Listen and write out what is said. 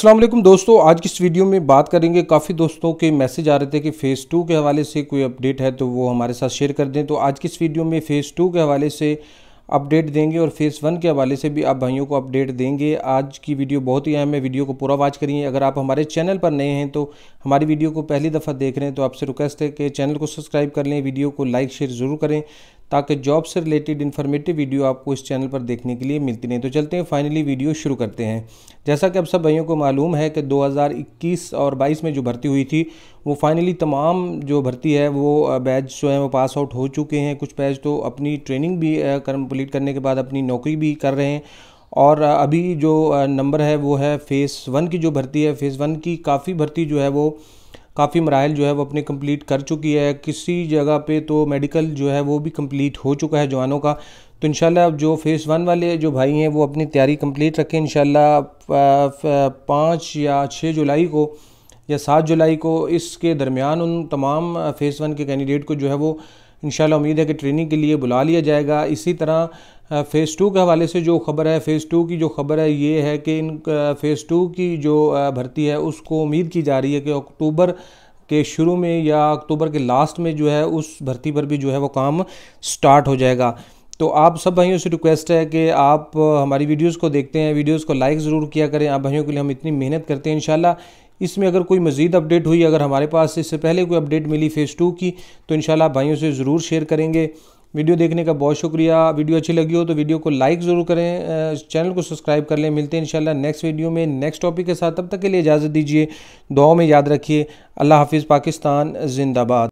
असलम दोस्तों आज की इस वीडियो में बात करेंगे काफ़ी दोस्तों के मैसेज आ रहे थे कि फ़ेज़ टू के हवाले से कोई अपडेट है तो वो हमारे साथ शेयर कर दें तो आज की इस वीडियो में फ़ेज़ टू के हवाले से अपडेट देंगे और फ़ेज़ वन के हवाले से भी आप भाइयों को अपडेट देंगे आज की वीडियो बहुत ही अहम है वीडियो को पूरा वॉच करिए अगर आप हमारे चैनल पर नए हैं तो हमारी वीडियो को पहली दफ़ा देख रहे हैं तो आपसे रिक्वेस्ट है कि चैनल को सब्सक्राइब कर लें वीडियो को लाइक शेयर ज़रूर करें ताकि जॉब से रिलेटेड इन्फॉर्मेटिव वीडियो आपको इस चैनल पर देखने के लिए मिलती नहीं तो चलते हैं फाइनली वीडियो शुरू करते हैं जैसा कि अब सब भाइयों को मालूम है कि 2021 और 22 में जो भर्ती हुई थी वो फाइनली तमाम जो भर्ती है वो बैच जो है वो पास आउट हो चुके हैं कुछ बैच तो अपनी ट्रेनिंग भी कम्प्लीट करने के बाद अपनी नौकरी भी कर रहे हैं और अभी जो नंबर है वो है फेस वन की जो भर्ती है फेस वन की काफ़ी भर्ती जो है वो काफ़ी मराहल जो है वो अपने कंप्लीट कर चुकी है किसी जगह पे तो मेडिकल जो है वो भी कंप्लीट हो चुका है जवानों का तो इन अब जो फेज़ वन वाले जो भाई हैं वो अपनी तैयारी कंप्लीट रखें इन पाँच या छः जुलाई को या सात जुलाई को इसके दरमियान उन तमाम फेज़ वन के कैंडिडेट को जो है वो इन उम्मीद है कि ट्रेनिंग के लिए बुला लिया जाएगा इसी तरह फ़ेज़ टू के हवाले से जो खबर है फ़ेज़ टू की जो खबर है ये है कि इन फ़ेज़ टू की जो भर्ती है उसको उम्मीद की जा रही है कि अक्टूबर के शुरू में या अक्टूबर के लास्ट में जो है उस भर्ती पर भी जो है वो काम स्टार्ट हो जाएगा तो आप सब भाइयों से रिक्वेस्ट है कि आप हमारी वीडियोस को देखते हैं वीडियोस को लाइक ज़रूर किया करें आप भाइयों के लिए हम इतनी मेहनत करते हैं इन इसमें अगर कोई मज़ीद अपडेट हुई अगर हमारे पास इससे पहले कोई अपडेट मिली फ़ेज़ टू की तो इन भाइयों से ज़रूर शेयर करेंगे वीडियो देखने का बहुत शुक्रिया वीडियो अच्छी लगी हो तो वीडियो को लाइक ज़रूर करें चैनल को सब्सक्राइब कर लें मिलते हैं इंशाल्लाह नेक्स्ट वीडियो में नेक्स्ट टॉपिक के साथ तब तक के लिए इजाज़त दीजिए दुआओं में याद रखिए अल्लाह हाफिज़ पाकिस्तान जिंदाबाद